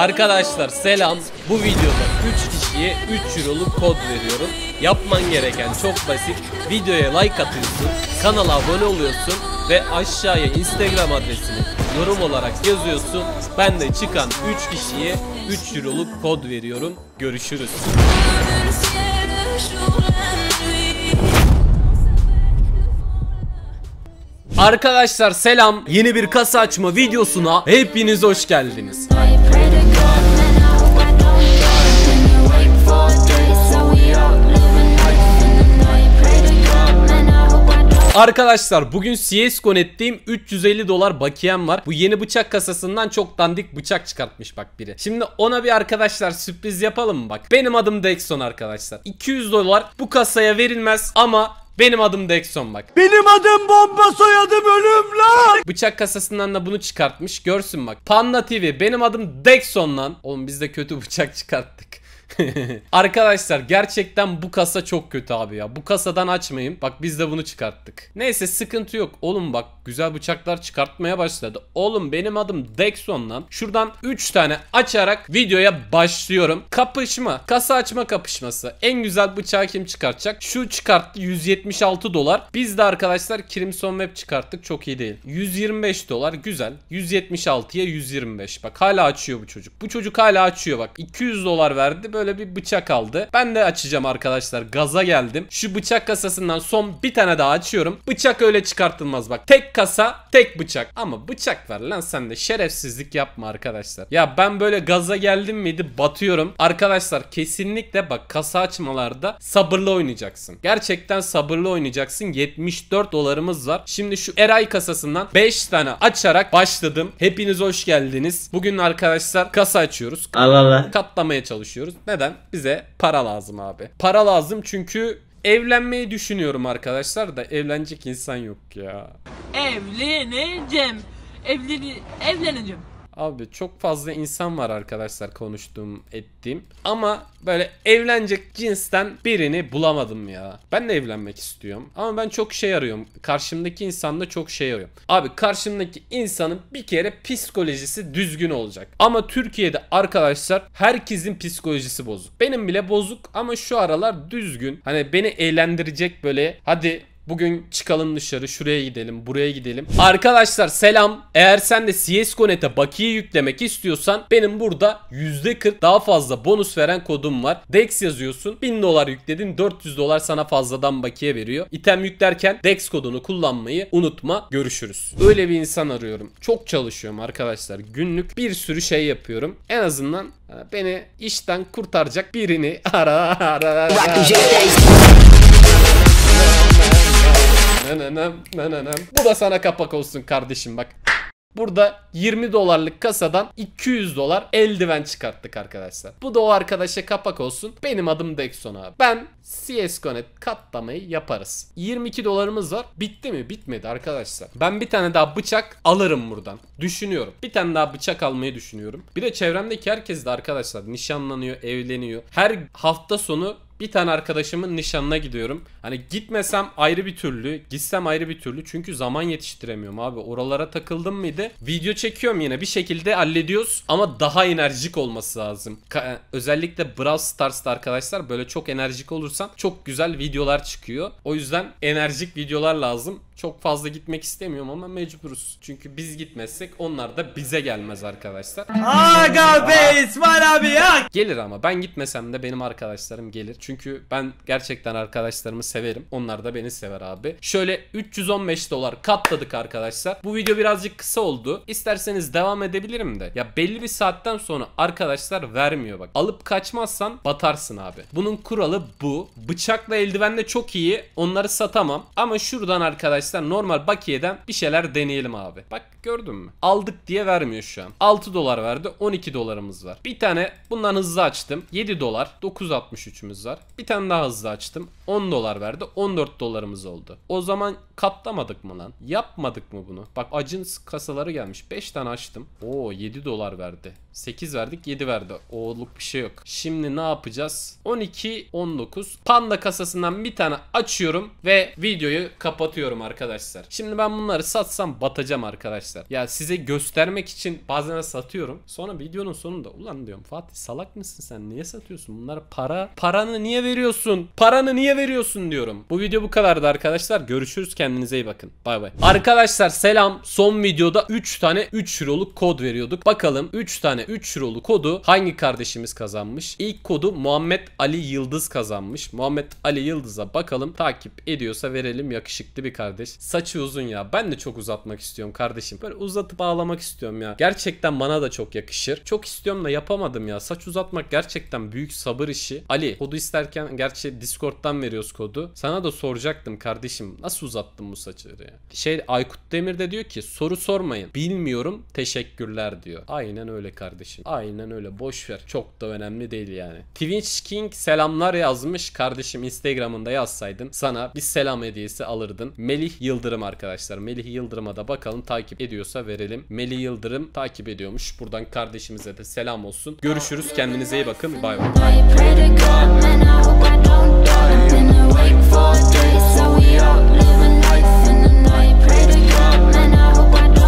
Arkadaşlar selam. Bu videoda 3 kişiye 3 Euro'luk kod veriyorum. Yapman gereken çok basit. Videoya like atıyorsun, kanala abone oluyorsun ve aşağıya Instagram adresini yorum olarak yazıyorsun. Ben de çıkan 3 kişiye 3 Euro'luk kod veriyorum. Görüşürüz. Arkadaşlar selam. Yeni bir kasa açma videosuna hepiniz hoş geldiniz. Arkadaşlar bugün CSGO net'teyim 350 dolar bakiyem var. Bu yeni bıçak kasasından çok dandik bıçak çıkartmış bak biri. Şimdi ona bir arkadaşlar sürpriz yapalım mı bak. Benim adım Dexon arkadaşlar. 200 dolar bu kasaya verilmez ama benim adım Dexon bak. Benim adım bomba soyadım ölüm lan. Bıçak kasasından da bunu çıkartmış. Görsün bak. Panda TV benim adım Dexon lan. Oğlum biz de kötü bıçak çıkarttık. Arkadaşlar gerçekten bu kasa çok kötü abi ya. Bu kasadan açmayın. Bak biz de bunu çıkarttık. Neyse sıkıntı yok. Oğlum bak güzel bıçaklar çıkartmaya başladı. Oğlum benim adım Dexon lan. Şuradan 3 tane açarak videoya başlıyorum. Kapışma. Kasa açma kapışması. En güzel bıçağı kim çıkartacak? Şu çıkarttı 176 dolar. Biz de arkadaşlar Crimson Web çıkarttık. Çok iyi değil. 125 dolar. Güzel. 176'ya 125. Bak hala açıyor bu çocuk. Bu çocuk hala açıyor bak. 200 dolar verdi. Böyle bir bıçak aldı. Ben de açacağım arkadaşlar. Gaza geldim. Şu bıçak kasasından son bir tane daha açıyorum. Bıçak öyle çıkartılmaz bak. Tek kasa tek bıçak. Ama bıçak var lan sen de şerefsizlik yapma arkadaşlar. Ya ben böyle gaza geldim miydi batıyorum. Arkadaşlar kesinlikle bak kasa açmalarda sabırlı oynayacaksın. Gerçekten sabırlı oynayacaksın. 74 dolarımız var. Şimdi şu Eray kasasından 5 tane açarak başladım. Hepiniz hoş geldiniz. Bugün arkadaşlar kasa açıyoruz. Allah Allah. Katlamaya çalışıyoruz. Neden? Bize para lazım abi. Para lazım çünkü Evlenmeyi düşünüyorum arkadaşlar da evlenecek insan yok ya. Evleneceğim. Evleni, evleneceğim. Abi çok fazla insan var arkadaşlar konuştuğum ettiğim. Ama böyle evlenecek cinsten birini bulamadım ya. Ben de evlenmek istiyorum. Ama ben çok şey arıyorum. Karşımdaki insanda çok şey arıyorum. Abi karşımdaki insanın bir kere psikolojisi düzgün olacak. Ama Türkiye'de arkadaşlar herkesin psikolojisi bozuk. Benim bile bozuk ama şu aralar düzgün. Hani beni eğlendirecek böyle hadi Bugün çıkalım dışarı şuraya gidelim buraya gidelim. Arkadaşlar selam. Eğer sen de CSGO.net'e bakiye yüklemek istiyorsan benim burada %40 daha fazla bonus veren kodum var. DEX yazıyorsun 1000 dolar yükledin 400 dolar sana fazladan bakiye veriyor. İtem yüklerken DEX kodunu kullanmayı unutma. Görüşürüz. Öyle bir insan arıyorum. Çok çalışıyorum arkadaşlar. Günlük bir sürü şey yapıyorum. En azından e, beni işten kurtaracak birini ara ara. ara. Bu da sana kapak olsun kardeşim bak. Burada 20 dolarlık kasadan 200 dolar eldiven çıkarttık arkadaşlar. Bu da o arkadaşa kapak olsun. Benim adım Dexon abi. Ben CSGO'net katlamayı yaparız. 22 dolarımız var. Bitti mi? Bitmedi arkadaşlar. Ben bir tane daha bıçak alırım buradan. Düşünüyorum. Bir tane daha bıçak almayı düşünüyorum. Bir de çevremdeki herkes de arkadaşlar nişanlanıyor, evleniyor. Her hafta sonu bir tane arkadaşımın nişanına gidiyorum. Hani gitmesem ayrı bir türlü, gitsem ayrı bir türlü. Çünkü zaman yetiştiremiyorum abi. Oralara takıldım mıydı? Video çekiyorum yine bir şekilde hallediyoruz ama daha enerjik olması lazım. Ka- özellikle Brawl Stars'ta arkadaşlar böyle çok enerjik olursan çok güzel videolar çıkıyor. O yüzden enerjik videolar lazım. Çok fazla gitmek istemiyorum ama mecburuz. Çünkü biz gitmezsek onlar da bize gelmez arkadaşlar. Aga be İsmail abi ya! Gelir ama ben gitmesem de benim arkadaşlarım gelir. Çünkü ben gerçekten arkadaşlarımı severim. Onlar da beni sever abi. Şöyle 315 dolar katladık arkadaşlar. Bu video birazcık kısa oldu. İsterseniz devam edebilirim de. Ya belli bir saatten sonra arkadaşlar vermiyor bak. Alıp kaçmazsan batarsın abi. Bunun kuralı bu. Bıçakla eldivenle çok iyi. Onları satamam. Ama şuradan arkadaşlar Binance'ten normal bakiyeden bir şeyler deneyelim abi. Bak gördün mü? Aldık diye vermiyor şu an. 6 dolar verdi. 12 dolarımız var. Bir tane bundan hızlı açtım. 7 dolar. 9.63'ümüz var. Bir tane daha hızlı açtım. 10 dolar verdi. 14 dolarımız oldu. O zaman katlamadık mı lan? Yapmadık mı bunu? Bak acın kasaları gelmiş. 5 tane açtım. Oo 7 dolar verdi. 8 verdik 7 verdi. Oğluk bir şey yok. Şimdi ne yapacağız? 12 19 panda kasasından bir tane açıyorum ve videoyu kapatıyorum arkadaşlar arkadaşlar. Şimdi ben bunları satsam batacağım arkadaşlar. Ya size göstermek için bazen satıyorum. Sonra videonun sonunda ulan diyorum Fatih salak mısın sen? Niye satıyorsun? Bunları para paranı niye veriyorsun? Paranı niye veriyorsun diyorum. Bu video bu kadardı arkadaşlar. Görüşürüz. Kendinize iyi bakın. Bay bay. Arkadaşlar selam. Son videoda 3 tane 3 liralık kod veriyorduk. Bakalım 3 tane 3 liralık kodu hangi kardeşimiz kazanmış? İlk kodu Muhammed Ali Yıldız kazanmış. Muhammed Ali Yıldız'a bakalım. Takip ediyorsa verelim yakışıklı bir kardeş kardeş. Saçı uzun ya. Ben de çok uzatmak istiyorum kardeşim. Böyle uzatıp ağlamak istiyorum ya. Gerçekten bana da çok yakışır. Çok istiyorum da yapamadım ya. Saç uzatmak gerçekten büyük sabır işi. Ali kodu isterken gerçi Discord'dan veriyoruz kodu. Sana da soracaktım kardeşim. Nasıl uzattın bu saçları ya? Şey Aykut Demir de diyor ki soru sormayın. Bilmiyorum teşekkürler diyor. Aynen öyle kardeşim. Aynen öyle. Boş ver. Çok da önemli değil yani. Twitch King selamlar yazmış. Kardeşim Instagram'ında yazsaydın sana bir selam hediyesi alırdın. Melih Melih Yıldırım arkadaşlar. Melih Yıldırım'a da bakalım takip ediyorsa verelim. Melih Yıldırım takip ediyormuş. Buradan kardeşimize de selam olsun. Görüşürüz. Kendinize iyi bakın. Bay bay.